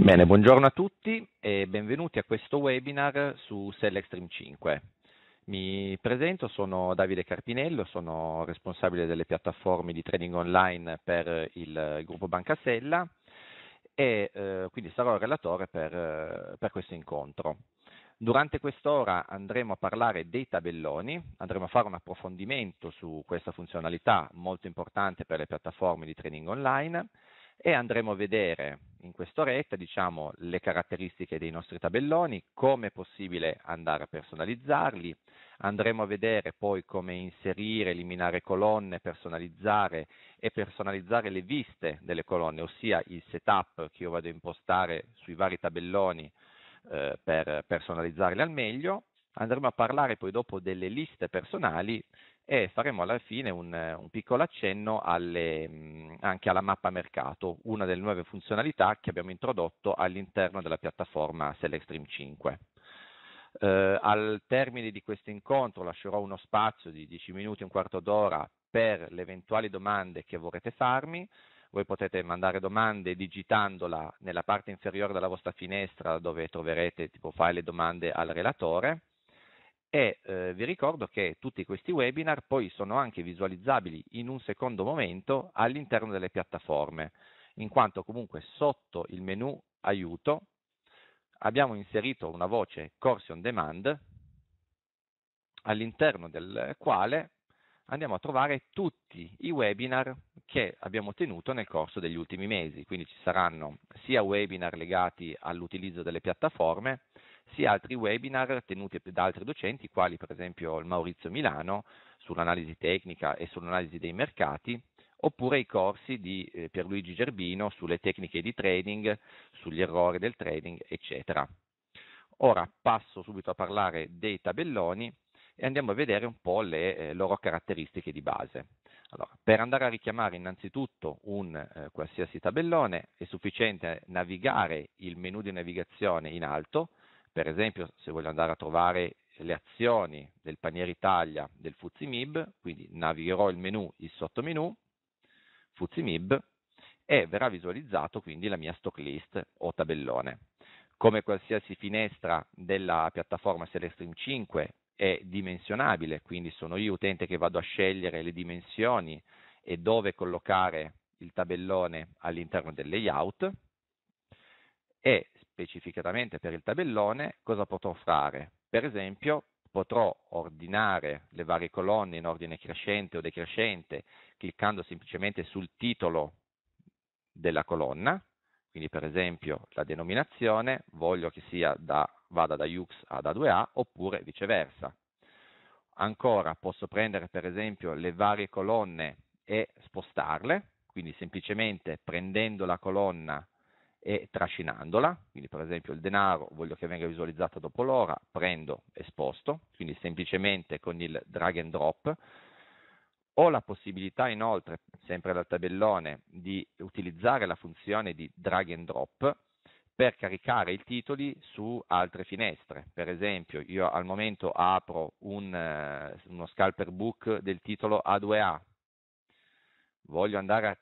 Bene, buongiorno a tutti e benvenuti a questo webinar su Sell Extreme 5. Mi presento, sono Davide Carpinello, sono responsabile delle piattaforme di trading online per il gruppo Banca Sella e eh, quindi sarò il relatore per, eh, per questo incontro. Durante quest'ora andremo a parlare dei tabelloni, andremo a fare un approfondimento su questa funzionalità molto importante per le piattaforme di trading online e andremo a vedere in quest'oretta diciamo, le caratteristiche dei nostri tabelloni, come è possibile andare a personalizzarli, andremo a vedere poi come inserire, eliminare colonne, personalizzare e personalizzare le viste delle colonne, ossia il setup che io vado a impostare sui vari tabelloni eh, per personalizzarli al meglio. Andremo a parlare poi dopo delle liste personali e faremo alla fine un, un piccolo accenno alle, anche alla mappa mercato, una delle nuove funzionalità che abbiamo introdotto all'interno della piattaforma Seller 5. Eh, al termine di questo incontro lascerò uno spazio di 10 minuti, un quarto d'ora per le eventuali domande che vorrete farmi. Voi potete mandare domande digitandola nella parte inferiore della vostra finestra dove troverete tipo file domande al relatore e eh, vi ricordo che tutti questi webinar poi sono anche visualizzabili in un secondo momento all'interno delle piattaforme, in quanto comunque sotto il menu aiuto abbiamo inserito una voce corsi on demand all'interno del quale andiamo a trovare tutti i webinar che abbiamo tenuto nel corso degli ultimi mesi, quindi ci saranno sia webinar legati all'utilizzo delle piattaforme, sia altri webinar tenuti da altri docenti, quali per esempio il Maurizio Milano sull'analisi tecnica e sull'analisi dei mercati, oppure i corsi di eh, Pierluigi Gerbino sulle tecniche di trading, sugli errori del trading, eccetera. Ora passo subito a parlare dei tabelloni e andiamo a vedere un po' le eh, loro caratteristiche di base. Allora, per andare a richiamare innanzitutto un eh, qualsiasi tabellone è sufficiente navigare il menu di navigazione in alto per esempio, se voglio andare a trovare le azioni del Paniere Italia del FUZIMIB, quindi navigherò il menu, il sottomenu FUZIMIB e verrà visualizzato quindi la mia stock list o tabellone. Come qualsiasi finestra della piattaforma Celestream 5 è dimensionabile, quindi sono io utente che vado a scegliere le dimensioni e dove collocare il tabellone all'interno del layout e specificatamente per il tabellone cosa potrò fare. Per esempio, potrò ordinare le varie colonne in ordine crescente o decrescente cliccando semplicemente sul titolo della colonna, quindi per esempio la denominazione voglio che da, vada da UX ad A2A oppure viceversa. Ancora posso prendere per esempio le varie colonne e spostarle, quindi semplicemente prendendo la colonna e trascinandola, quindi per esempio il denaro voglio che venga visualizzato dopo l'ora, prendo e sposto, quindi semplicemente con il drag and drop. Ho la possibilità inoltre, sempre dal tabellone, di utilizzare la funzione di drag and drop per caricare i titoli su altre finestre. Per esempio, io al momento apro un, eh, uno scalper book del titolo A2A, voglio andare a,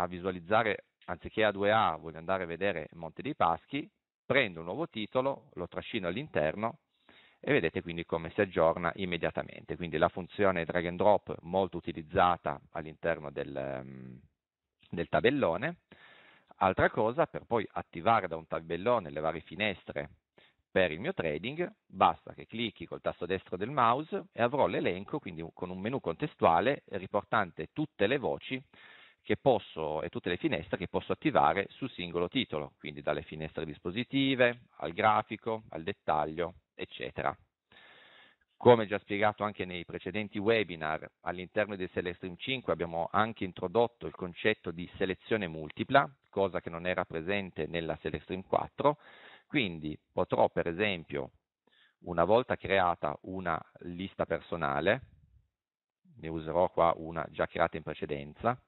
a, visualizzare anziché a 2A voglio andare a vedere Monte dei Paschi, prendo un nuovo titolo, lo trascino all'interno e vedete quindi come si aggiorna immediatamente. Quindi la funzione drag and drop molto utilizzata all'interno del, ehm, del tabellone. Altra cosa, per poi attivare da un tabellone le varie finestre per il mio trading, basta che clicchi col tasto destro del mouse e avrò l'elenco, quindi con un menu contestuale riportante tutte le voci che posso, e tutte le finestre che posso attivare sul singolo titolo, quindi dalle finestre dispositive al grafico, al dettaglio, eccetera. Come già spiegato anche nei precedenti webinar, all'interno di Celestream 5 abbiamo anche introdotto il concetto di selezione multipla, cosa che non era presente nella Celestream 4, quindi potrò per esempio, una volta creata una lista personale, ne userò qua una già creata in precedenza,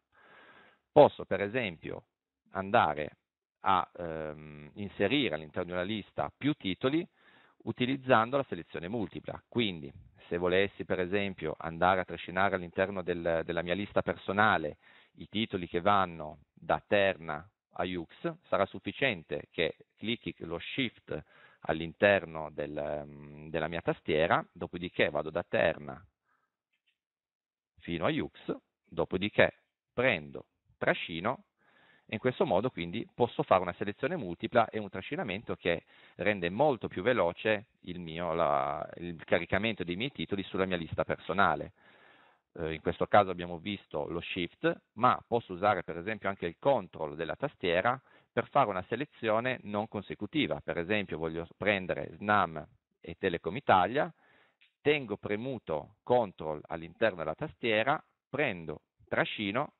Posso per esempio andare a ehm, inserire all'interno di una lista più titoli utilizzando la selezione multipla. Quindi se volessi per esempio andare a trascinare all'interno del, della mia lista personale i titoli che vanno da Terna a Jux, sarà sufficiente che clicchi lo Shift all'interno del, della mia tastiera, dopodiché vado da Terna fino a Jux, dopodiché prendo trascino e in questo modo quindi posso fare una selezione multipla e un trascinamento che rende molto più veloce il, mio, la, il caricamento dei miei titoli sulla mia lista personale. Eh, in questo caso abbiamo visto lo shift, ma posso usare per esempio anche il control della tastiera per fare una selezione non consecutiva. Per esempio voglio prendere Snam e Telecom Italia, tengo premuto control all'interno della tastiera, prendo trascino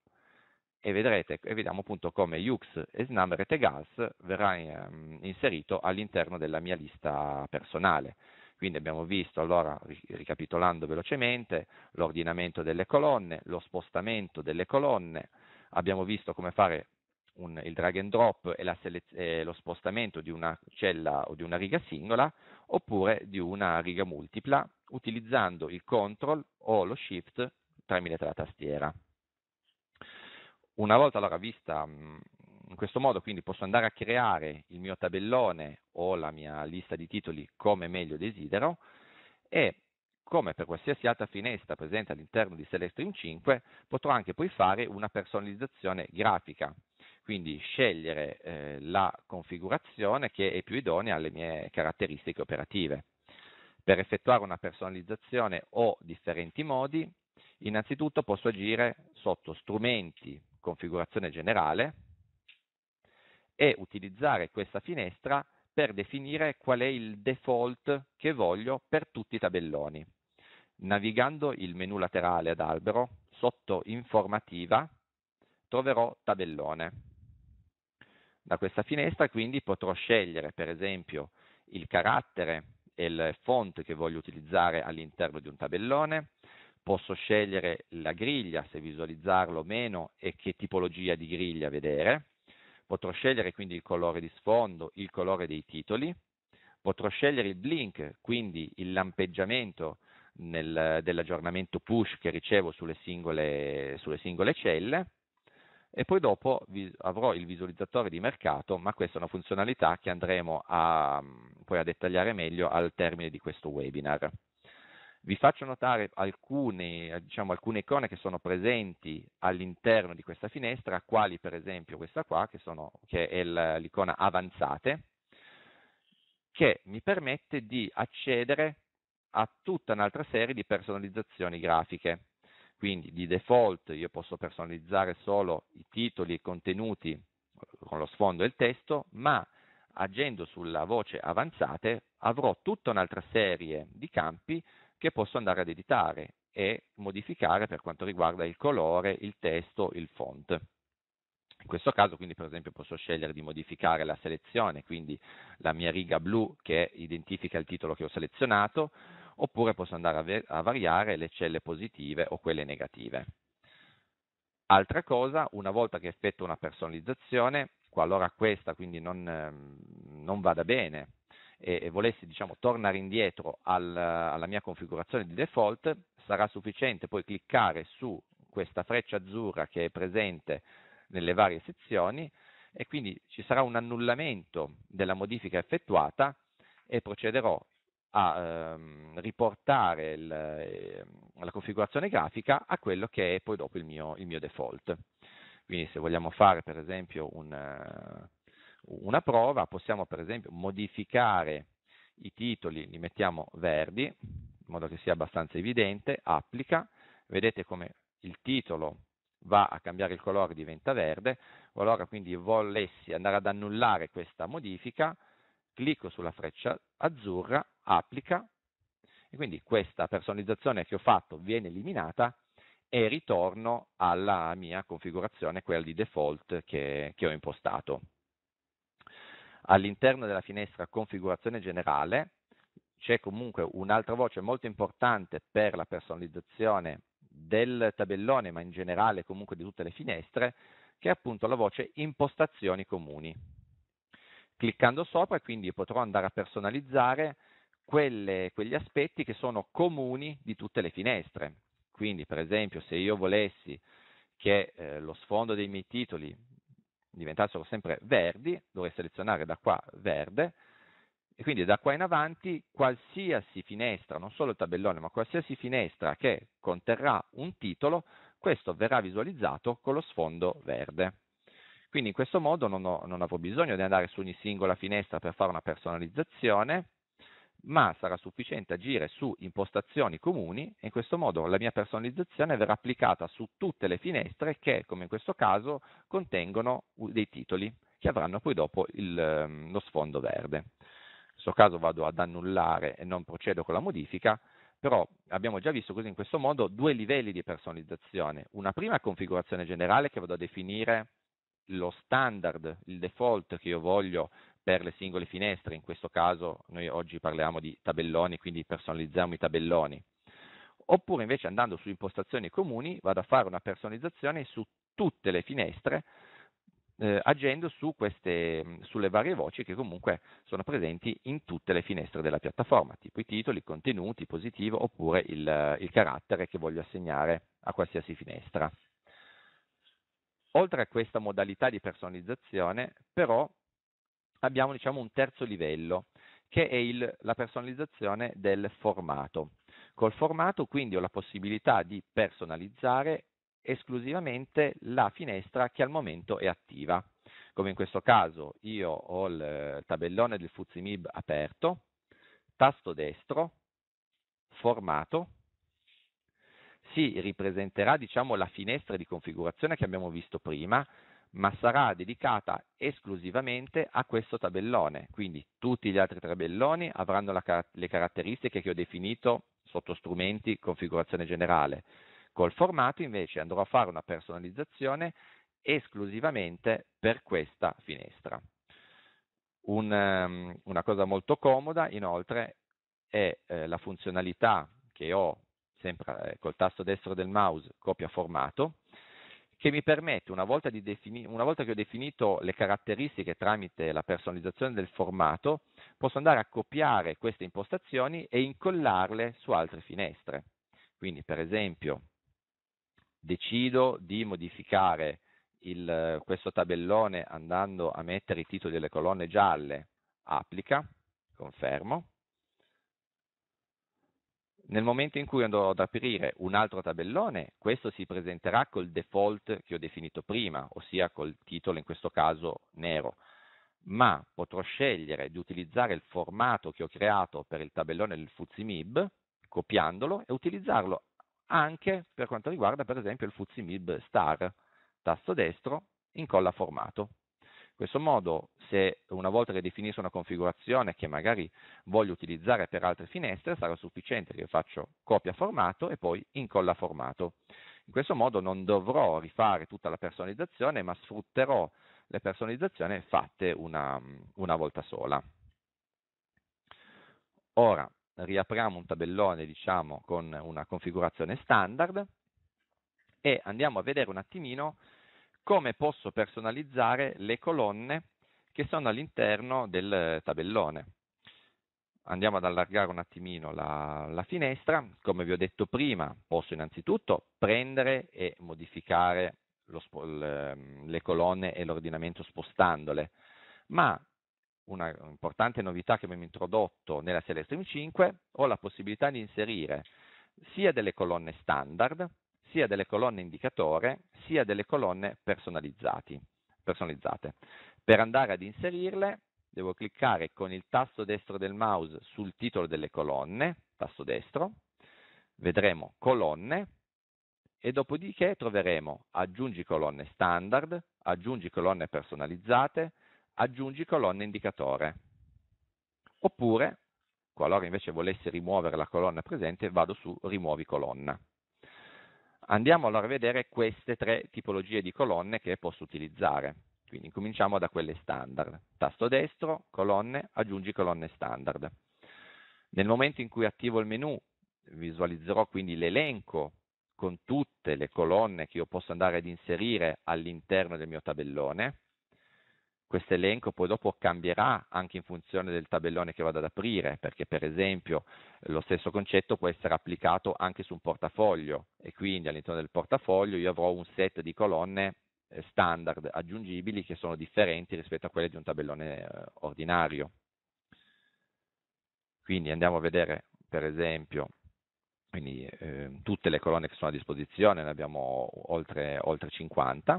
e, vedrete, e vediamo appunto come UX e Snamret e Gas verrà ehm, inserito all'interno della mia lista personale. Quindi abbiamo visto, allora, ricapitolando velocemente, l'ordinamento delle colonne, lo spostamento delle colonne, abbiamo visto come fare un, il drag and drop e, selez- e, lo spostamento di una cella o di una riga singola oppure di una riga multipla utilizzando il control o lo shift tramite la tastiera. Una volta allora vista mm, in questo modo, quindi posso andare a creare il mio tabellone o la mia lista di titoli come meglio desidero e come per qualsiasi altra finestra presente all'interno di Selectrim 5 potrò anche poi fare una personalizzazione grafica, quindi scegliere eh, la configurazione che è più idonea alle mie caratteristiche operative. Per effettuare una personalizzazione ho differenti modi, innanzitutto posso agire sotto strumenti configurazione generale e utilizzare questa finestra per definire qual è il default che voglio per tutti i tabelloni. Navigando il menu laterale ad albero, sotto informativa troverò tabellone. Da questa finestra quindi potrò scegliere per esempio il carattere e il font che voglio utilizzare all'interno di un tabellone, posso scegliere la griglia, se visualizzarlo o meno e che tipologia di griglia vedere, potrò scegliere quindi il colore di sfondo, il colore dei titoli, potrò scegliere il blink, quindi il lampeggiamento nel, dell'aggiornamento push che ricevo sulle singole, sulle singole celle e poi dopo avrò il visualizzatore di mercato, ma questa è una funzionalità che andremo a, mm, poi a dettagliare meglio al termine di questo webinar. Vi faccio notare alcune, diciamo, alcune icone che sono presenti all'interno di questa finestra, quali per esempio questa qua, che, sono, che è l'icona avanzate, che mi permette di accedere a tutta un'altra serie di personalizzazioni grafiche. Quindi di default io posso personalizzare solo i titoli e i contenuti con lo sfondo e il testo, ma agendo sulla voce avanzate avrò tutta un'altra serie di campi che posso andare ad editare e modificare per quanto riguarda il colore, il testo, il font. In questo caso quindi per esempio posso scegliere di modificare la selezione, quindi la mia riga blu che identifica il titolo che ho selezionato, oppure posso andare a, a variare le celle positive o quelle negative. Altra cosa, una volta che effetto una personalizzazione, qualora questa quindi non, ehm, non vada bene e, volessi diciamo, tornare indietro al, alla mia configurazione di default, sarà sufficiente poi cliccare su questa freccia azzurra che è presente nelle varie sezioni e quindi ci sarà un annullamento della modifica effettuata e procederò a ehm, riportare il, eh, la configurazione grafica a quello che è poi dopo il mio, il mio default. Quindi se vogliamo fare per esempio un, una prova, possiamo per esempio modificare i titoli, li mettiamo verdi, in modo che sia abbastanza evidente, applica, vedete come il titolo va a cambiare il colore, diventa verde, qualora quindi volessi andare ad annullare questa modifica, clicco sulla freccia azzurra, applica, e quindi questa personalizzazione che ho fatto viene eliminata e ritorno alla mia configurazione, quella di default che, che ho impostato. All'interno della finestra configurazione generale c'è comunque un'altra voce molto importante per la personalizzazione del tabellone, ma in generale comunque di tutte le finestre, che è appunto la voce impostazioni comuni. Cliccando sopra quindi potrò andare a personalizzare quelle, quegli aspetti che sono comuni di tutte le finestre. Quindi per esempio se io volessi che eh, lo sfondo dei miei titoli diventassero sempre verdi, dovrei selezionare da qua verde, e quindi da qua in avanti qualsiasi finestra, non solo il tabellone, ma qualsiasi finestra che conterrà un titolo, questo verrà visualizzato con lo sfondo verde. Quindi in questo modo non, ho, non avrò bisogno di andare su ogni singola finestra per fare una personalizzazione, ma sarà sufficiente agire su impostazioni comuni e in questo modo la mia personalizzazione verrà applicata su tutte le finestre che, come in questo caso, contengono dei titoli che avranno poi dopo il, ehm, lo sfondo verde. In questo caso vado ad annullare e non procedo con la modifica, però abbiamo già visto così in questo modo due livelli di personalizzazione. Una prima configurazione generale che vado a definire lo standard, il default che io voglio per le singole finestre, in questo caso noi oggi parliamo di tabelloni, quindi personalizziamo i tabelloni. Oppure invece andando su impostazioni comuni vado a fare una personalizzazione su tutte le finestre eh, agendo su queste, sulle varie voci che comunque sono presenti in tutte le finestre della piattaforma, tipo i titoli, i contenuti, positivo oppure il, il carattere che voglio assegnare a qualsiasi finestra. Oltre a questa modalità di personalizzazione, però abbiamo diciamo, un terzo livello che è il, la personalizzazione del formato. Col formato quindi ho la possibilità di personalizzare esclusivamente la finestra che al momento è attiva. Come in questo caso io ho il tabellone del Fuzimib aperto, tasto destro, formato, si ripresenterà diciamo, la finestra di configurazione che abbiamo visto prima, ma sarà dedicata esclusivamente a questo tabellone, quindi tutti gli altri tabelloni avranno la, le caratteristiche che ho definito sotto strumenti configurazione generale. Col formato invece andrò a fare una personalizzazione esclusivamente per questa finestra. Un, um, una cosa molto comoda inoltre è eh, la funzionalità che ho sempre eh, col tasto destro del mouse copia formato che mi permette, una volta, defini- una volta, che ho definito le caratteristiche tramite la personalizzazione del formato, posso andare a copiare queste impostazioni e incollarle su altre finestre. Quindi, per esempio, decido di modificare il, questo tabellone andando a mettere i titoli delle colonne gialle, applica, confermo, nel momento in cui andrò ad aprire un altro tabellone, questo si presenterà col default che ho definito prima, ossia col titolo in questo caso nero, ma potrò scegliere di utilizzare il formato che ho creato per il tabellone del FuzziMib, copiandolo e utilizzarlo anche per quanto riguarda per esempio il FuzziMib Star, tasto destro, incolla formato, in questo modo, se una volta che definisco una configurazione che magari voglio utilizzare per altre finestre, sarà sufficiente che faccio copia formato e poi incolla formato. In questo modo non dovrò rifare tutta la personalizzazione, ma sfrutterò le personalizzazioni fatte una, una volta sola. Ora, riapriamo un tabellone, diciamo, con una configurazione standard e andiamo a vedere un attimino come posso personalizzare le colonne che sono all'interno del eh, tabellone. Andiamo ad allargare un attimino la, la, finestra, come vi ho detto prima posso innanzitutto prendere e modificare lo, ehm, le colonne e l'ordinamento spostandole, ma una importante novità che abbiamo introdotto nella Celestream 5, ho la possibilità di inserire sia delle colonne standard, sia delle colonne indicatore sia delle colonne personalizzate. Per andare ad inserirle devo cliccare con il tasto destro del mouse sul titolo delle colonne, tasto destro, vedremo colonne e dopodiché troveremo aggiungi colonne standard, aggiungi colonne personalizzate, aggiungi colonne indicatore. Oppure, qualora invece volessi rimuovere la colonna presente, vado su rimuovi colonna. Andiamo allora a vedere queste tre tipologie di colonne che posso utilizzare. Quindi cominciamo da quelle standard. Tasto destro, colonne, aggiungi colonne standard. Nel momento in cui attivo il menu visualizzerò quindi l'elenco con tutte le colonne che io posso andare ad inserire all'interno del mio tabellone questo elenco poi dopo cambierà anche in funzione del tabellone che vado ad aprire, perché per esempio lo stesso concetto può essere applicato anche su un portafoglio e quindi all'interno del portafoglio io avrò un set di colonne eh, standard aggiungibili che sono differenti rispetto a quelle di un tabellone eh, ordinario. Quindi andiamo a vedere per esempio quindi, eh, tutte le colonne che sono a disposizione, ne abbiamo oltre, oltre 50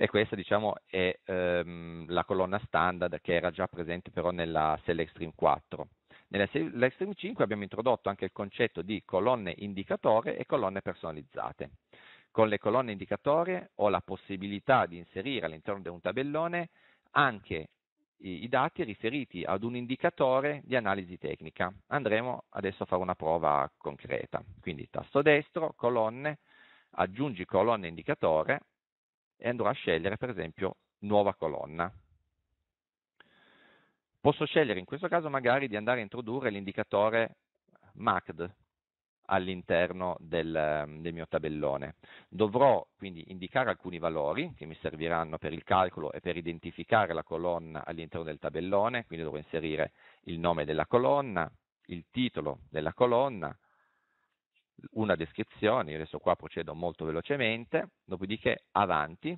e questa diciamo, è ehm, la colonna standard che era già presente però nella Cell Extreme 4. Nella Cell Extreme 5 abbiamo introdotto anche il concetto di colonne indicatore e colonne personalizzate. Con le colonne indicatore ho la possibilità di inserire all'interno di un tabellone anche i, i dati riferiti ad un indicatore di analisi tecnica. Andremo adesso a fare una prova concreta. Quindi tasto destro, colonne, aggiungi colonne indicatore e andrò a scegliere per esempio nuova colonna. Posso scegliere in questo caso magari di andare a introdurre l'indicatore MACD all'interno del, del, mio tabellone. Dovrò quindi indicare alcuni valori che mi serviranno per il calcolo e per identificare la colonna all'interno del tabellone, quindi dovrò inserire il nome della colonna, il titolo della colonna, una descrizione, adesso qua procedo molto velocemente, dopodiché avanti,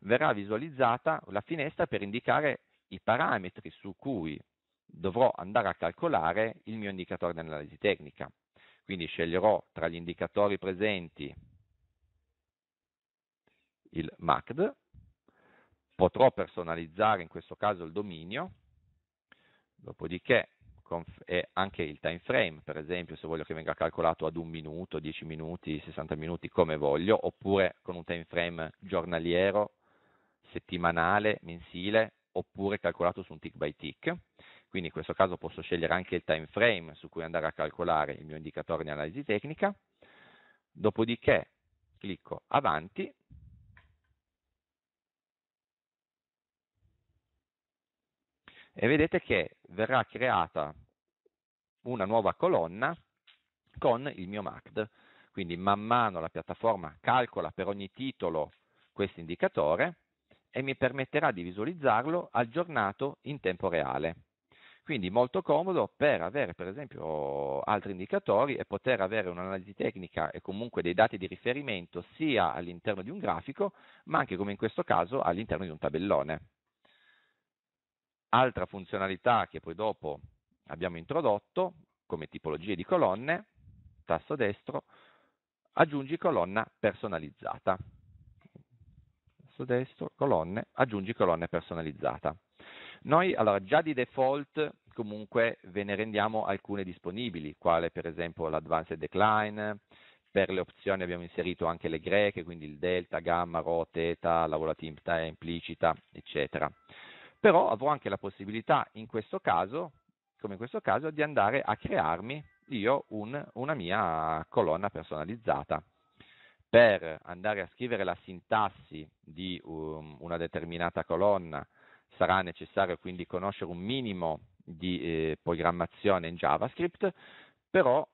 verrà visualizzata la finestra per indicare i parametri su cui dovrò andare a calcolare il mio indicatore di analisi tecnica. Quindi sceglierò tra gli indicatori presenti il MACD, potrò personalizzare in questo caso il dominio, dopodiché e anche il time frame, per esempio, se voglio che venga calcolato ad un minuto, 10 minuti, 60 minuti, come voglio, oppure con un time frame giornaliero, settimanale, mensile, oppure calcolato su un tick by tick. Quindi in questo caso posso scegliere anche il time frame su cui andare a calcolare il mio indicatore di analisi tecnica. Dopodiché clicco avanti e vedete che verrà creata una nuova colonna con il mio MACD. Quindi man mano la piattaforma calcola per ogni titolo questo indicatore e mi permetterà di visualizzarlo aggiornato in tempo reale. Quindi molto comodo per avere per esempio altri indicatori e poter avere un'analisi tecnica e comunque dei dati di riferimento sia all'interno di un grafico ma anche come in questo caso all'interno di un tabellone. Altra funzionalità che poi dopo abbiamo introdotto come tipologie di colonne, tasto destro, aggiungi colonna personalizzata. Tasto destro, colonne, aggiungi colonna personalizzata. Noi allora già di default comunque ve ne rendiamo alcune disponibili, quale per esempio l'advanced decline, per le opzioni abbiamo inserito anche le greche, quindi il delta, gamma, rho, teta, la volatilità implicita, eccetera però avrò anche la possibilità in questo caso, come in questo caso, di andare a crearmi io un, una mia colonna personalizzata. Per andare a scrivere la sintassi di um, una determinata colonna sarà necessario quindi conoscere un minimo di eh, programmazione in JavaScript, però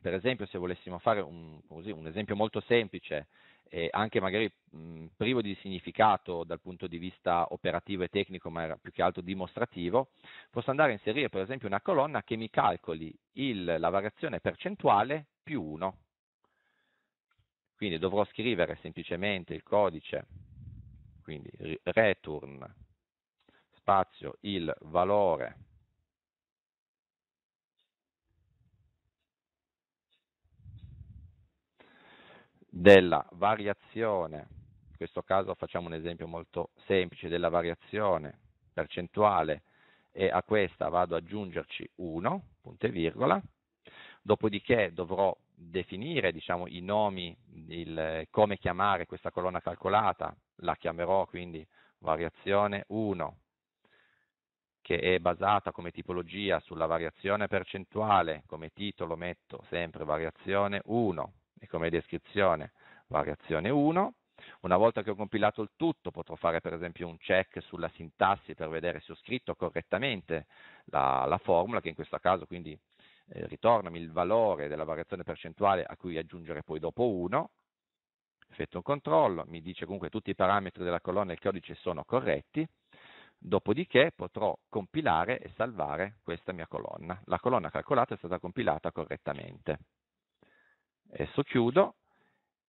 per esempio se volessimo fare un, così, un esempio molto semplice eh, anche magari mh, privo di significato dal punto di vista operativo e tecnico, ma più che altro dimostrativo, posso andare a inserire per esempio una colonna che mi calcoli il, la variazione percentuale più 1. Quindi dovrò scrivere semplicemente il codice, quindi return spazio il valore della variazione, in questo caso facciamo un esempio molto semplice, della variazione percentuale e a questa vado ad aggiungerci 1, punto e virgola, dopodiché dovrò definire diciamo, i nomi, il, come chiamare questa colonna calcolata, la chiamerò quindi variazione 1, che è basata come tipologia sulla variazione percentuale, come titolo metto sempre variazione 1, e come descrizione variazione 1. Una volta che ho compilato il tutto potrò fare per esempio un check sulla sintassi per vedere se ho scritto correttamente la, la formula che in questo caso quindi eh, ritornami il valore della variazione percentuale a cui aggiungere poi dopo 1, effetto un controllo, mi dice comunque tutti i parametri della colonna e il codice sono corretti, dopodiché potrò compilare e salvare questa mia colonna. La colonna calcolata è stata compilata correttamente. Adesso chiudo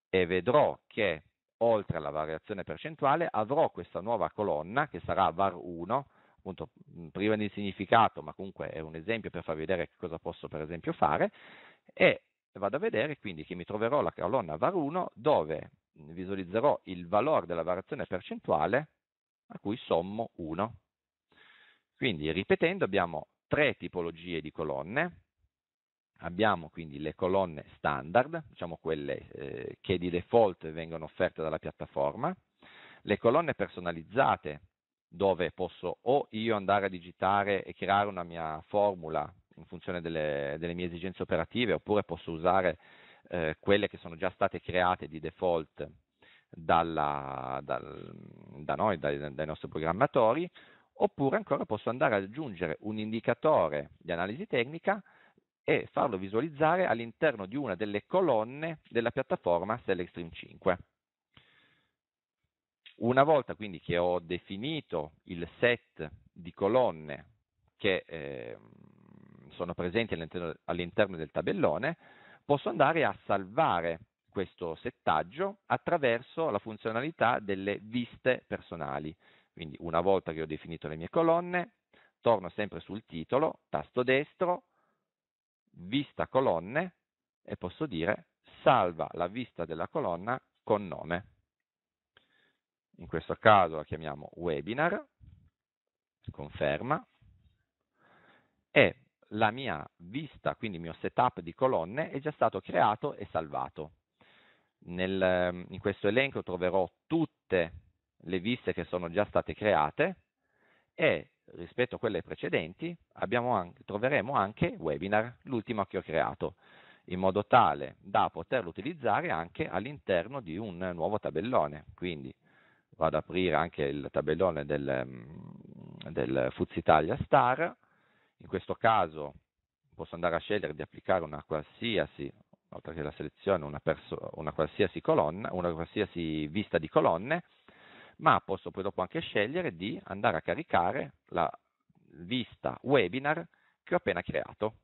e vedrò che oltre alla variazione percentuale avrò questa nuova colonna che sarà var1, appunto priva di significato, ma comunque è un esempio per farvi vedere che cosa posso per esempio fare, e vado a vedere quindi che mi troverò la colonna var1 dove visualizzerò il valore della variazione percentuale a cui sommo 1. Quindi ripetendo abbiamo tre tipologie di colonne, Abbiamo quindi le colonne standard, diciamo quelle eh, che di default vengono offerte dalla piattaforma, le colonne personalizzate dove posso o io andare a digitare e creare una mia formula in funzione delle, delle mie esigenze operative oppure posso usare eh, quelle che sono già state create di default dalla, dal, da noi, dai, dai nostri programmatori, oppure ancora posso andare ad aggiungere un indicatore di analisi tecnica e farlo visualizzare all'interno di una delle colonne della piattaforma Select 5. Una volta quindi che ho definito il set di colonne che eh, sono presenti all'interno, all'interno del tabellone, posso andare a salvare questo settaggio attraverso la funzionalità delle viste personali. Quindi una volta che ho definito le mie colonne, torno sempre sul titolo, tasto destro, vista colonne e posso dire salva la vista della colonna con nome. In questo caso la chiamiamo webinar, conferma, e la mia vista, quindi il mio setup di colonne, è già stato creato e salvato. Nel, ehm, in questo elenco troverò tutte le viste che sono già state create e rispetto a quelle precedenti anche, troveremo anche webinar, l'ultimo che ho creato, in modo tale da poterlo utilizzare anche all'interno di un nuovo tabellone. Quindi vado ad aprire anche il tabellone del, mm, del Fuzitalia Star, in questo caso posso andare a scegliere di applicare una qualsiasi, oltre che la selezione, una, una qualsiasi colonna, una qualsiasi vista di colonne, ma posso poi dopo anche scegliere di andare a caricare la vista webinar che ho appena creato.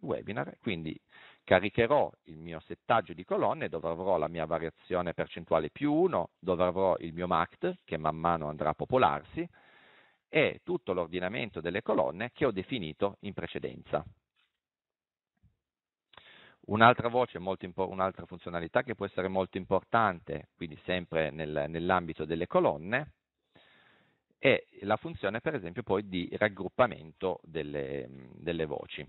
Webinar, quindi caricherò il mio settaggio di colonne dove avrò la mia variazione percentuale più 1, dove avrò il mio MACT che man mano andrà a popolarsi e tutto l'ordinamento delle colonne che ho definito in precedenza. Un'altra voce, impo- un'altra funzionalità che può essere molto importante, quindi sempre nel, nell'ambito delle colonne, è la funzione per esempio poi di raggruppamento delle, delle voci.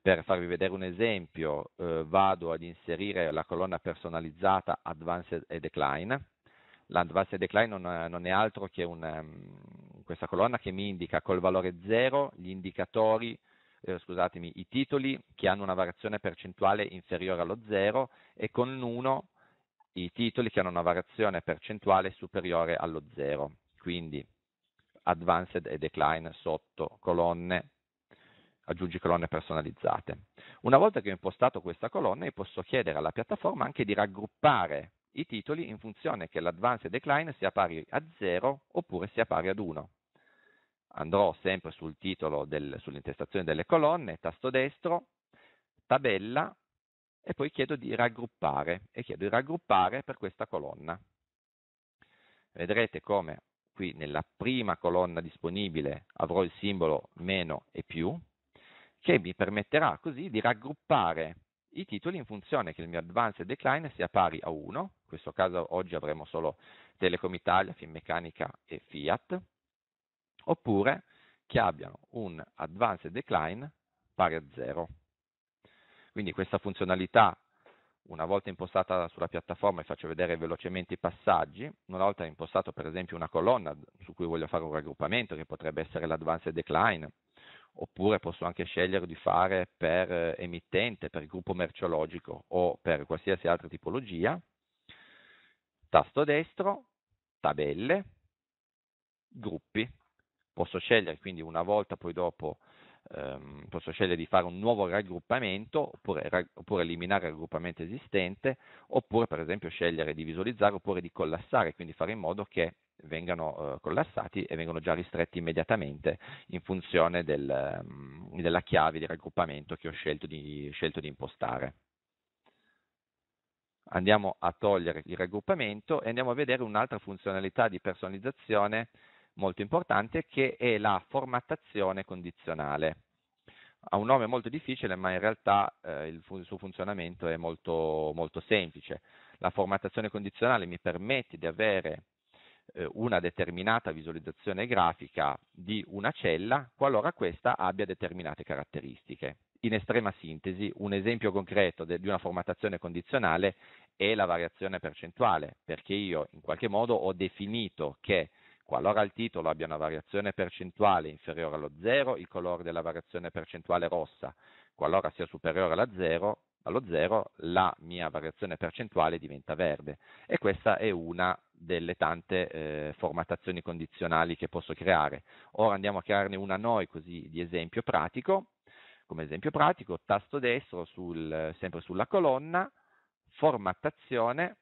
Per farvi vedere un esempio eh, vado ad inserire la colonna personalizzata Advanced e Decline. L'Advanced e Decline non, non è altro che una, questa colonna che mi indica col valore 0 gli indicatori eh, scusatemi, i titoli che hanno una variazione percentuale inferiore allo 0 e con l'1 i titoli che hanno una variazione percentuale superiore allo 0. Quindi advanced e decline sotto colonne, aggiungi colonne personalizzate. Una volta che ho impostato questa colonna, posso chiedere alla piattaforma anche di raggruppare i titoli in funzione che l'advanced e decline sia pari a 0 oppure sia pari ad 1 andrò sempre sul titolo, del, sull'intestazione delle colonne, tasto destro, tabella e poi chiedo di raggruppare e chiedo di raggruppare per questa colonna. Vedrete come qui nella prima colonna disponibile avrò il simbolo meno e più, che mi permetterà così di raggruppare i titoli in funzione che il mio advance e decline sia pari a 1, in questo caso oggi avremo solo Telecom Italia, Finmeccanica e Fiat, oppure che abbiano un advanced decline pari a zero. Quindi questa funzionalità, una volta impostata sulla piattaforma, e faccio vedere velocemente i passaggi, una volta impostato per esempio una colonna su cui voglio fare un raggruppamento, che potrebbe essere l'advanced decline, oppure posso anche scegliere di fare per emittente, per gruppo merceologico o per qualsiasi altra tipologia, tasto destro, tabelle, gruppi posso scegliere quindi una volta poi dopo ehm, posso scegliere di fare un nuovo raggruppamento oppure, rag, oppure, eliminare il raggruppamento esistente oppure per esempio scegliere di visualizzare oppure di collassare, quindi fare in modo che vengano eh, collassati e vengano già ristretti immediatamente in funzione del, mh, ehm, della chiave di raggruppamento che ho scelto di, scelto di impostare andiamo a togliere il raggruppamento e andiamo a vedere un'altra funzionalità di personalizzazione molto importante che è la formattazione condizionale. Ha un nome molto difficile, ma in realtà eh, il, il, suo funzionamento è molto, molto, semplice. La formattazione condizionale mi permette di avere eh, una determinata visualizzazione grafica di una cella qualora questa abbia determinate caratteristiche. In estrema sintesi, un esempio concreto de, di una formattazione condizionale è la variazione percentuale, perché io in qualche modo ho definito che Qualora il titolo abbia una variazione percentuale inferiore allo 0, il colore della variazione percentuale è rossa. Qualora sia superiore alla 0, allo 0, la mia variazione percentuale diventa verde. E questa è una delle tante eh, formattazioni condizionali che posso creare. Ora andiamo a crearne una noi, così di esempio pratico. Come esempio pratico, tasto destro sul, sempre sulla colonna, formattazione,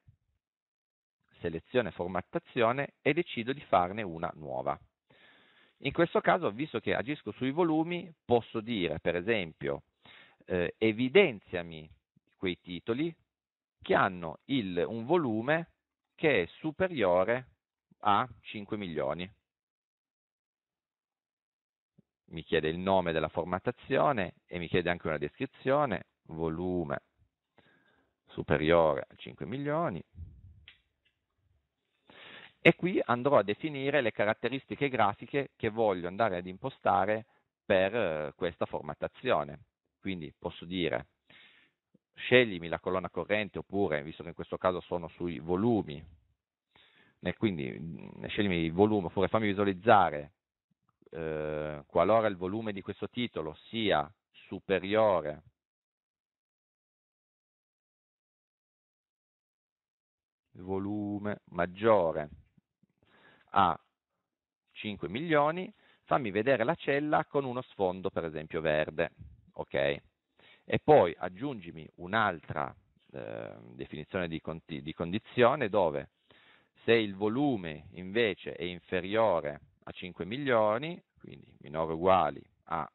selezione formattazione e decido di farne una nuova. In questo caso, visto che agisco sui volumi, posso dire, per esempio, eh, evidenziami quei titoli che hanno il, un volume che è superiore a 5 milioni. Mi chiede il nome della formattazione e mi chiede anche una descrizione, volume superiore a 5 milioni, e qui andrò a definire le caratteristiche grafiche che voglio andare ad impostare per eh, questa formattazione. Quindi posso dire sceglimi la colonna corrente oppure, visto che in questo caso sono sui volumi, e quindi mm, scegli il volume oppure fammi visualizzare eh, qualora il volume di questo titolo sia superiore volume maggiore a 5 milioni, fammi vedere la cella con uno sfondo per esempio verde, ok? E poi aggiungimi un'altra eh, definizione di, conti- di condizione dove se il volume invece è inferiore a 5 milioni, quindi minore o uguali a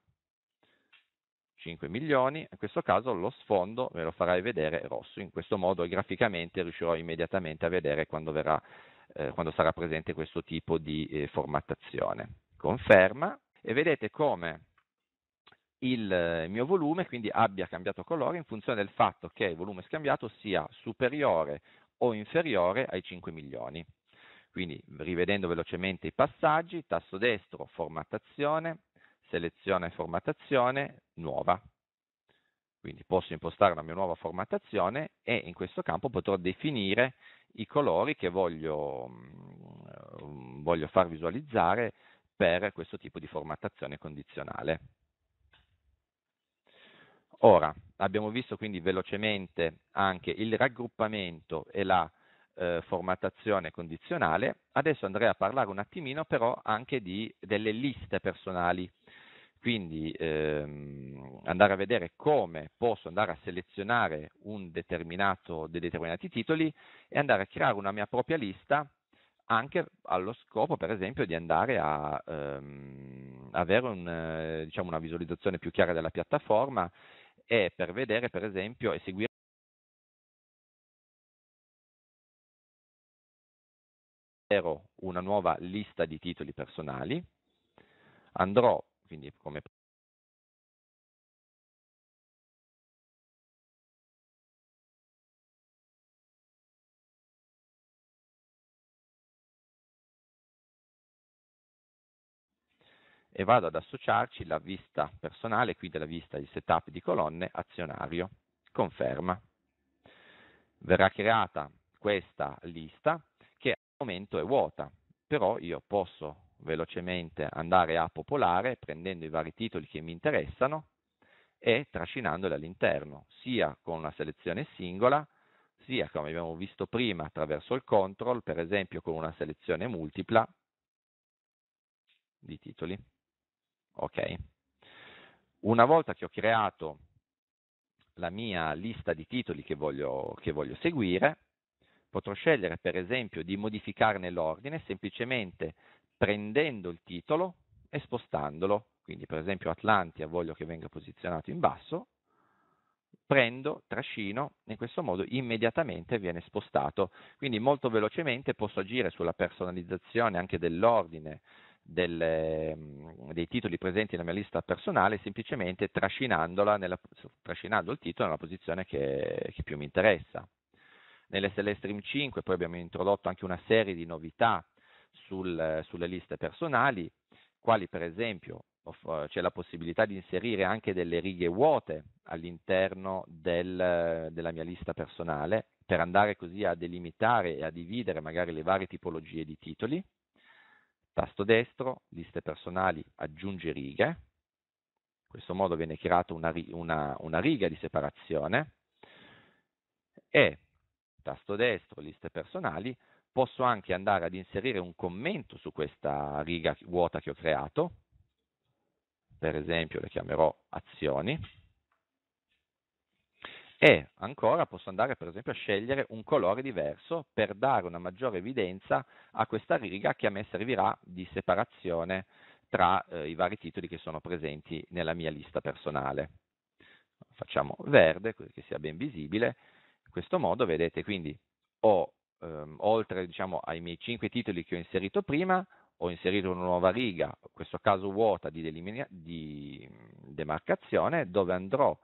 5 milioni, in questo caso lo sfondo me lo farai vedere rosso, in questo modo graficamente riuscirò immediatamente a vedere quando verrà eh, quando sarà presente questo tipo di eh, formattazione. Conferma e vedete come il eh, mio volume quindi abbia cambiato colore in funzione del fatto che il volume scambiato sia superiore o inferiore ai 5 milioni. Quindi rivedendo velocemente i passaggi, tasto destro, formattazione, selezione formattazione, nuova, quindi posso impostare la mia nuova formattazione e in questo campo potrò definire i colori che voglio, mm, voglio far visualizzare per questo tipo di formattazione condizionale. Ora, abbiamo visto quindi velocemente anche il raggruppamento e la eh, formattazione condizionale. Adesso andrei a parlare un attimino però anche di, delle liste personali quindi ehm, andare a vedere come posso andare a selezionare un determinato, dei determinati titoli e andare a creare una mia propria lista anche allo scopo, per esempio, di andare a ehm, avere un, diciamo, una visualizzazione più chiara della piattaforma e per vedere, per esempio, e seguire una nuova lista di titoli personali, andrò quindi come e vado ad associarci la vista personale, qui della vista di setup di colonne, azionario, conferma. Verrà creata questa lista che al momento è vuota, però io posso velocemente andare a popolare prendendo i vari titoli che mi interessano e trascinandoli all'interno, sia con una selezione singola, sia come abbiamo visto prima attraverso il control, per esempio con una selezione multipla di titoli. Ok. Una volta che ho creato la mia lista di titoli che voglio, che voglio seguire, potrò scegliere per esempio di modificarne l'ordine semplicemente prendendo il titolo e spostandolo. Quindi per esempio Atlantia voglio che venga posizionato in basso, prendo, trascino, in questo modo immediatamente viene spostato. Quindi molto velocemente posso agire sulla personalizzazione anche dell'ordine delle, mm, dei titoli presenti nella mia lista personale semplicemente nella, trascinando il titolo nella posizione che, che più mi interessa. Nell'SL Stream 5 poi abbiamo introdotto anche una serie di novità sul, sulle liste personali, quali per esempio eh, c'è la possibilità di inserire anche delle righe vuote all'interno del, della mia lista personale per andare così a delimitare e a dividere magari le varie tipologie di titoli. Tasto destro, liste personali, aggiungi righe. In questo modo viene creata una, una, una riga di separazione. E tasto destro, liste personali, posso anche andare ad inserire un commento su questa riga vuota che ho creato, per esempio le chiamerò azioni, e ancora posso andare per esempio a scegliere un colore diverso per dare una maggiore evidenza a questa riga che a me servirà di separazione tra eh, i vari titoli che sono presenti nella mia lista personale. Facciamo verde, che sia ben visibile, in questo modo vedete quindi ho ehm, oltre diciamo, ai miei cinque titoli che ho inserito prima, ho inserito una nuova riga, in questo caso vuota di, di demarcazione, dove andrò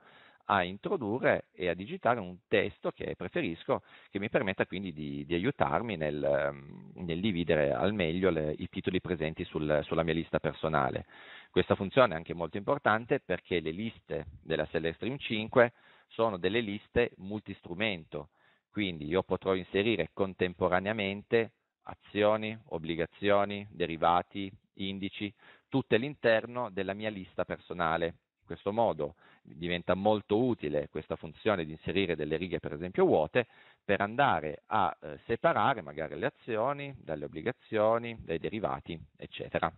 a introdurre e a digitare un testo che preferisco, che mi permetta quindi di, di aiutarmi nel, ehm, nel, dividere al meglio le, i titoli presenti sul, sulla mia lista personale. Questa funzione è anche molto importante perché le liste della Select Stream 5 sono delle liste multistrumento, quindi io potrò inserire contemporaneamente azioni, obbligazioni, derivati, indici, tutte all'interno della mia lista personale. In questo modo diventa molto utile questa funzione di inserire delle righe per esempio vuote per andare a eh, separare magari le azioni dalle obbligazioni, dai derivati, eccetera.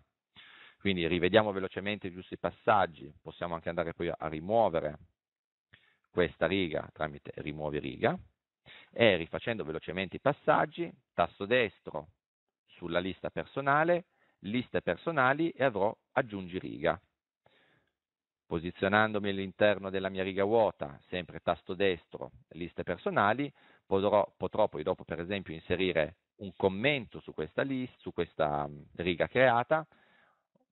Quindi rivediamo velocemente giusto i passaggi, possiamo anche andare poi a rimuovere questa riga tramite rimuovi riga, e eh, rifacendo velocemente i passaggi, tasto destro sulla lista personale, liste personali e avrò aggiungi riga. Posizionandomi all'interno della mia riga vuota, sempre tasto destro, liste personali, potrò, potrò poi dopo per esempio inserire un commento su questa, list, su questa mm, riga creata,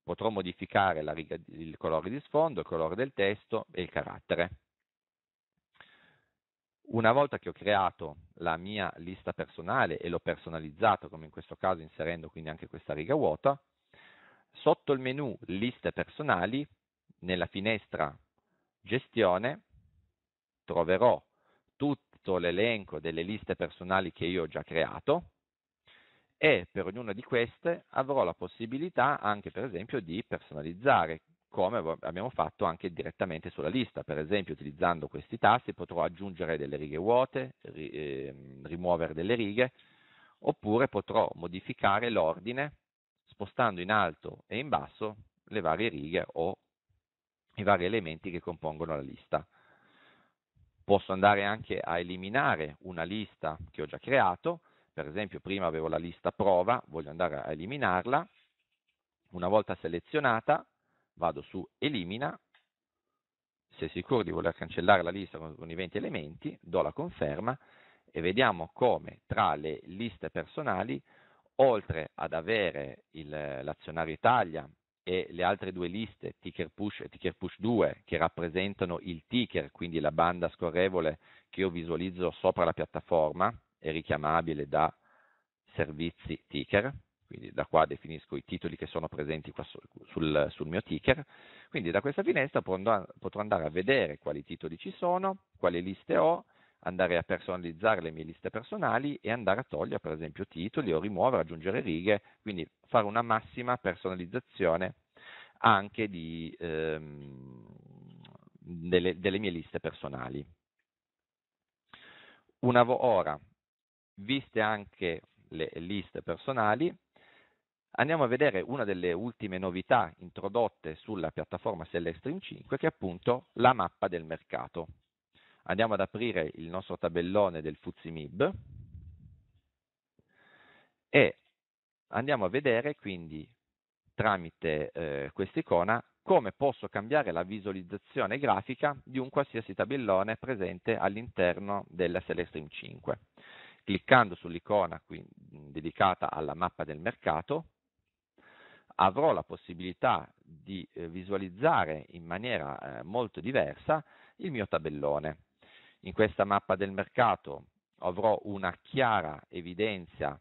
potrò modificare riga, il colore di sfondo, il colore del testo e il carattere. Una volta che ho creato la mia lista personale e l'ho personalizzata, come in questo caso inserendo quindi anche questa riga vuota, sotto il menu liste personali, nella finestra gestione, troverò tutto l'elenco delle liste personali che io ho già creato e per ognuna di queste avrò la possibilità anche per esempio di personalizzare come abbiamo fatto anche direttamente sulla lista. Per esempio, utilizzando questi tasti potrò aggiungere delle righe vuote, ri, eh, rimuovere delle righe, oppure potrò modificare l'ordine spostando in alto e in basso le varie righe o i vari elementi che compongono la lista. Posso andare anche a eliminare una lista che ho già creato, per esempio prima avevo la lista prova, voglio andare a eliminarla, una volta selezionata vado su elimina, sei sicuro di voler cancellare la lista con i 20 elementi, do la conferma e vediamo come tra le liste personali, oltre ad avere il, l'azionario Italia e le altre due liste, ticker push e ticker push 2, che rappresentano il ticker, quindi la banda scorrevole che io visualizzo sopra la piattaforma, è richiamabile da servizi ticker, quindi da qua definisco i titoli che sono presenti su, sul, sul, mio ticker, quindi da questa finestra potrò andare a vedere quali titoli ci sono, quali liste ho, andare a personalizzare le mie liste personali e andare a togliere per esempio titoli o rimuovere, aggiungere righe, quindi fare una massima personalizzazione anche di, ehm, delle, delle mie liste personali. Una ora, viste anche le liste personali, andiamo a vedere una delle ultime novità introdotte sulla piattaforma Seller Stream 5 che è appunto la mappa del mercato. Andiamo ad aprire il nostro tabellone del FUZIMIB e andiamo a vedere quindi tramite eh, quest'icona come posso cambiare la visualizzazione grafica di un qualsiasi tabellone presente all'interno della Celestream 5. Cliccando sull'icona dedicata alla mappa del mercato avrò la possibilità di eh, visualizzare in maniera eh, molto diversa il mio tabellone. In questa mappa del mercato avrò una chiara evidenza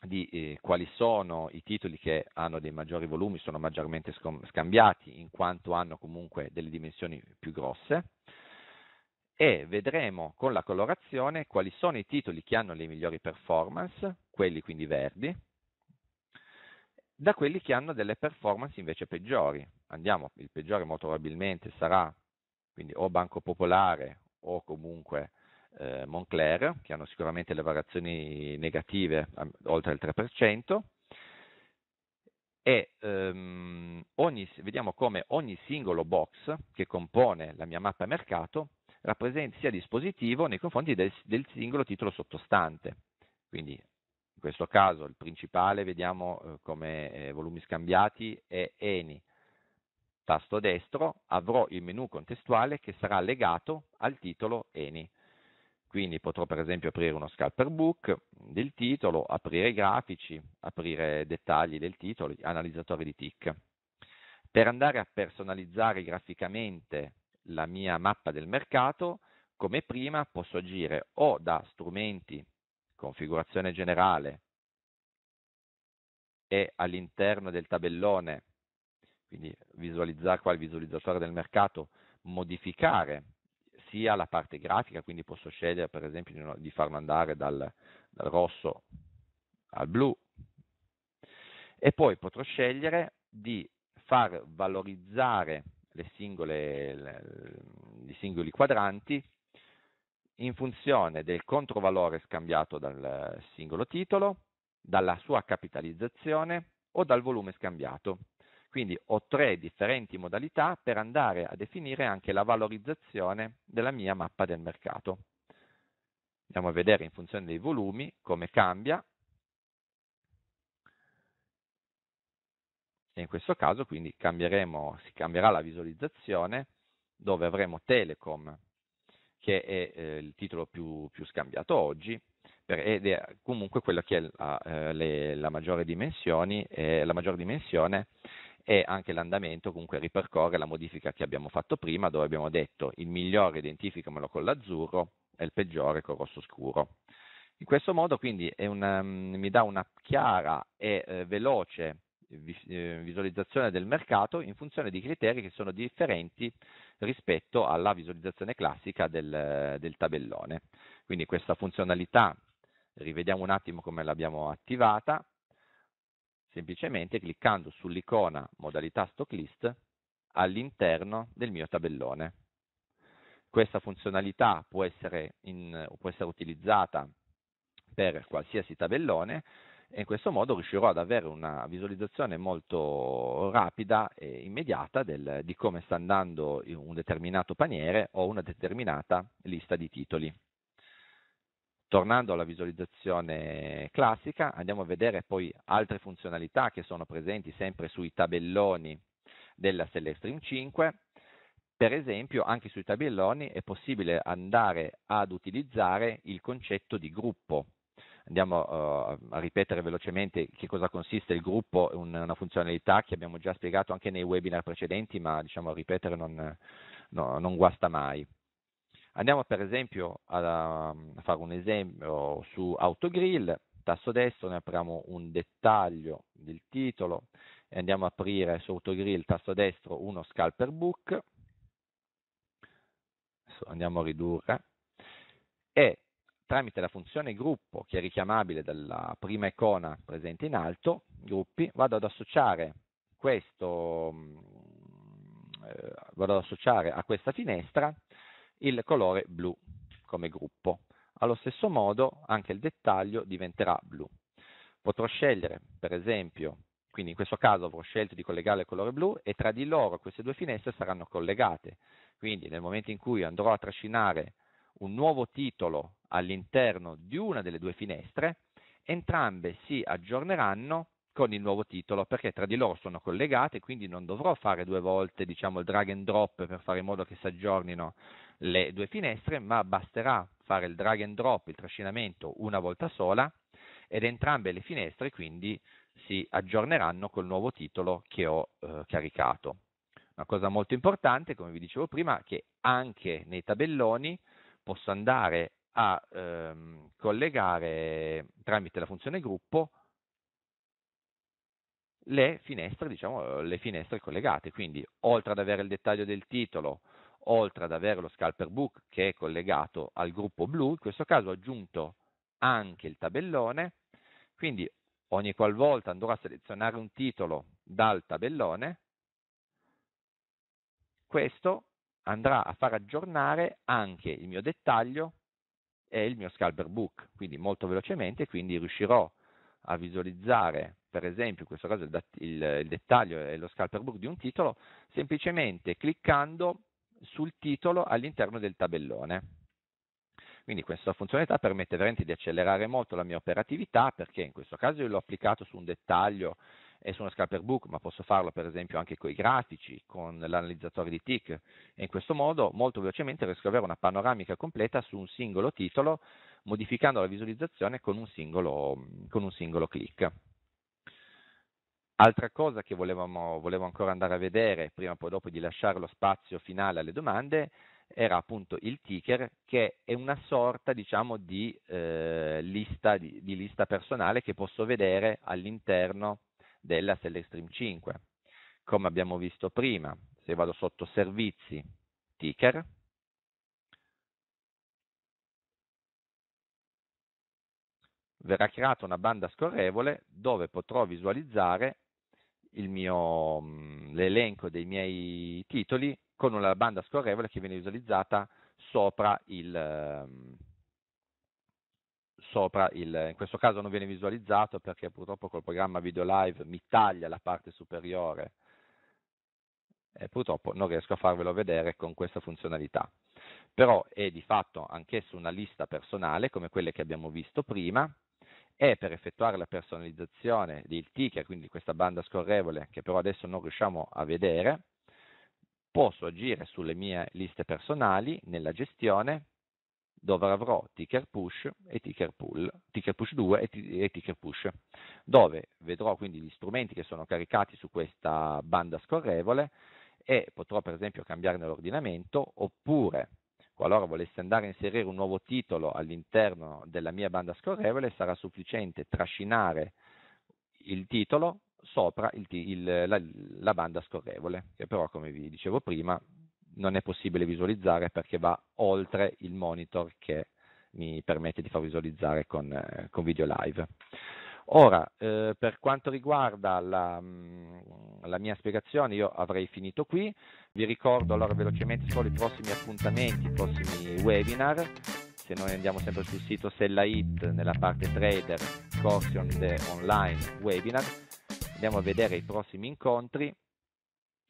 di eh, quali sono i titoli che hanno dei maggiori volumi, sono maggiormente scom- scambiati in quanto hanno comunque delle dimensioni più grosse e vedremo con la colorazione quali sono i titoli che hanno le migliori performance, quelli quindi verdi, da quelli che hanno delle performance invece peggiori. Andiamo, il peggiore molto probabilmente sarà quindi o Banco Popolare o comunque eh, Moncler, che hanno sicuramente le variazioni negative oltre il 3%, e ehm, ogni, vediamo come ogni singolo box che compone la mia mappa mercato rappresenta, sia dispositivo nei confronti del, del singolo titolo sottostante. Quindi in questo caso il principale vediamo eh, come eh, volumi scambiati è ENI. Tasto destro avrò il menu contestuale che sarà legato al titolo ENI. Quindi potrò per esempio aprire uno scalper book del titolo, aprire i grafici, aprire dettagli del titolo, analizzatore di TIC. Per andare a personalizzare graficamente la mia mappa del mercato, come prima posso agire o da strumenti configurazione generale e all'interno del tabellone, quindi visualizzare qua il visualizzatore del mercato, modificare sia la parte grafica, quindi posso scegliere per esempio di farlo andare dal, dal rosso al blu e poi potrò scegliere di far valorizzare le singole, le, i singoli quadranti in funzione del controvalore scambiato dal eh, singolo titolo, dalla sua capitalizzazione o dal volume scambiato. Quindi ho tre differenti modalità per andare a definire anche la valorizzazione della mia mappa del mercato. Andiamo a vedere in funzione dei volumi come cambia. E in questo caso quindi si cambierà la visualizzazione dove avremo Telecom che è eh, il titolo più, più scambiato oggi per, ed è comunque quello che ha la, eh, le, la maggiore dimensione e anche l'andamento comunque ripercorre la modifica che abbiamo fatto prima dove abbiamo detto il migliore identificamelo con l'azzurro e il peggiore con il rosso scuro. In questo modo quindi una, mm, mi dà una chiara e eh, veloce eh, visualizzazione del mercato in funzione di criteri che sono differenti rispetto alla visualizzazione classica del, del tabellone. Quindi questa funzionalità, rivediamo un attimo come l'abbiamo attivata, semplicemente cliccando sull'icona modalità stocklist all'interno del mio tabellone. Questa funzionalità può essere, in, può essere utilizzata per qualsiasi tabellone, e in questo modo riuscirò ad avere una visualizzazione molto rapida e immediata del, di come sta andando un determinato paniere o una determinata lista di titoli. Tornando alla visualizzazione classica, andiamo a vedere poi altre funzionalità che sono presenti sempre sui tabelloni della Select Stream 5. Per esempio, anche sui tabelloni è possibile andare ad utilizzare il concetto di gruppo Andiamo uh, a ripetere velocemente che cosa consiste il gruppo, un, una funzionalità che abbiamo già spiegato anche nei webinar precedenti, ma diciamo ripetere non, no, non guasta mai. Andiamo per esempio a, a fare un esempio su Autogrill, tasto destro, ne apriamo un dettaglio del titolo e andiamo a aprire su Autogrill, tasto destro, uno scalper book, andiamo a ridurre, e tramite la funzione gruppo che è richiamabile dalla prima icona presente in alto, gruppi, vado ad associare, questo, mm, eh, vado ad associare a questa finestra il colore blu come gruppo. Allo stesso modo anche il dettaglio diventerà blu. Potrò scegliere, per esempio, quindi in questo caso avrò scelto di collegare il colore blu e tra di loro queste due finestre saranno collegate. Quindi nel momento in cui andrò a trascinare un nuovo titolo all'interno di una delle due finestre, entrambe si aggiorneranno con il nuovo titolo perché tra di loro sono collegate, quindi non dovrò fare due volte diciamo, il drag and drop per fare in modo che si aggiornino le due finestre, ma basterà fare il drag and drop, il trascinamento una volta sola ed entrambe le finestre quindi si aggiorneranno col nuovo titolo che ho eh, caricato. Una cosa molto importante, come vi dicevo prima, che anche nei tabelloni possa andare a ehm, collegare tramite la funzione gruppo le finestre, diciamo, le finestre collegate. Quindi, oltre ad avere il dettaglio del titolo, oltre ad avere lo scalper book che è collegato al gruppo blu, in questo caso ho aggiunto anche il tabellone, quindi ogni qualvolta andrò a selezionare un titolo dal tabellone, questo andrà a far aggiornare anche il mio dettaglio e il mio scalper book, quindi molto velocemente, quindi riuscirò a visualizzare per esempio in questo caso il, il, il dettaglio e lo scalper book di un titolo semplicemente cliccando sul titolo all'interno del tabellone. Quindi questa funzionalità permette veramente di accelerare molto la mia operatività perché in questo caso io l'ho applicato su un dettaglio è su una scalper book, ma posso farlo per esempio anche con i grafici, con l'analizzatore di tick e in questo modo molto velocemente riesco ad avere una panoramica completa su un singolo titolo modificando la visualizzazione con un singolo, con un singolo click. Altra cosa che volevamo, volevo ancora andare a vedere, prima o dopo di lasciare lo spazio finale alle domande, era appunto il ticker che è una sorta diciamo, di, eh, lista, di, di lista personale che posso vedere all'interno della Select 5. Come abbiamo visto prima, se vado sotto servizi, ticker, verrà creata una banda scorrevole dove potrò visualizzare mm, l'elenco dei miei titoli con una banda scorrevole che viene visualizzata sopra il, ehm, sopra, il, in questo caso non viene visualizzato perché purtroppo col programma video live mi taglia la parte superiore e purtroppo non riesco a farvelo vedere con questa funzionalità. Però è di fatto anch'esso una lista personale come quelle che abbiamo visto prima e per effettuare la personalizzazione del ticker, quindi questa banda scorrevole che però adesso non riusciamo a vedere, posso agire sulle mie liste personali nella gestione dove avrò ticker push e ticker pull, ticker push 2 e, t- e ticker push, dove vedrò quindi gli strumenti che sono caricati su questa banda scorrevole e potrò per esempio cambiarne l'ordinamento oppure qualora volesse andare a inserire un nuovo titolo all'interno della mia banda scorrevole sarà sufficiente trascinare il titolo sopra il, il, la, la, banda scorrevole, che però come vi dicevo prima non è possibile visualizzare perché va oltre il monitor che mi permette di far visualizzare con, eh, con video live. Ora, eh, per quanto riguarda la, mm, la, mia spiegazione, io avrei finito qui. Vi ricordo allora velocemente solo i prossimi appuntamenti, i prossimi webinar. Se noi andiamo sempre sul sito Sellait, nella parte trader, corsi on online, webinar, andiamo a vedere i prossimi incontri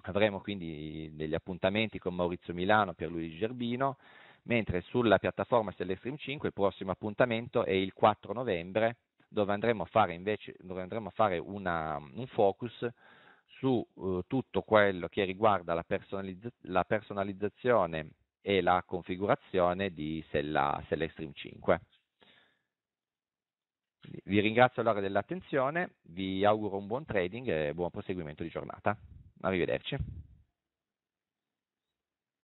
Avremo quindi degli appuntamenti con Maurizio Milano, per Luigi Gerbino, mentre sulla piattaforma Celestream 5 il prossimo appuntamento è il 4 novembre dove andremo a fare, invece, andremo a fare una, un focus su uh, tutto quello che riguarda la, personalizza- la, personalizzazione e la configurazione di Sella, 5. Vi ringrazio allora dell'attenzione, vi auguro un buon trading e buon proseguimento di giornata. Arrivederci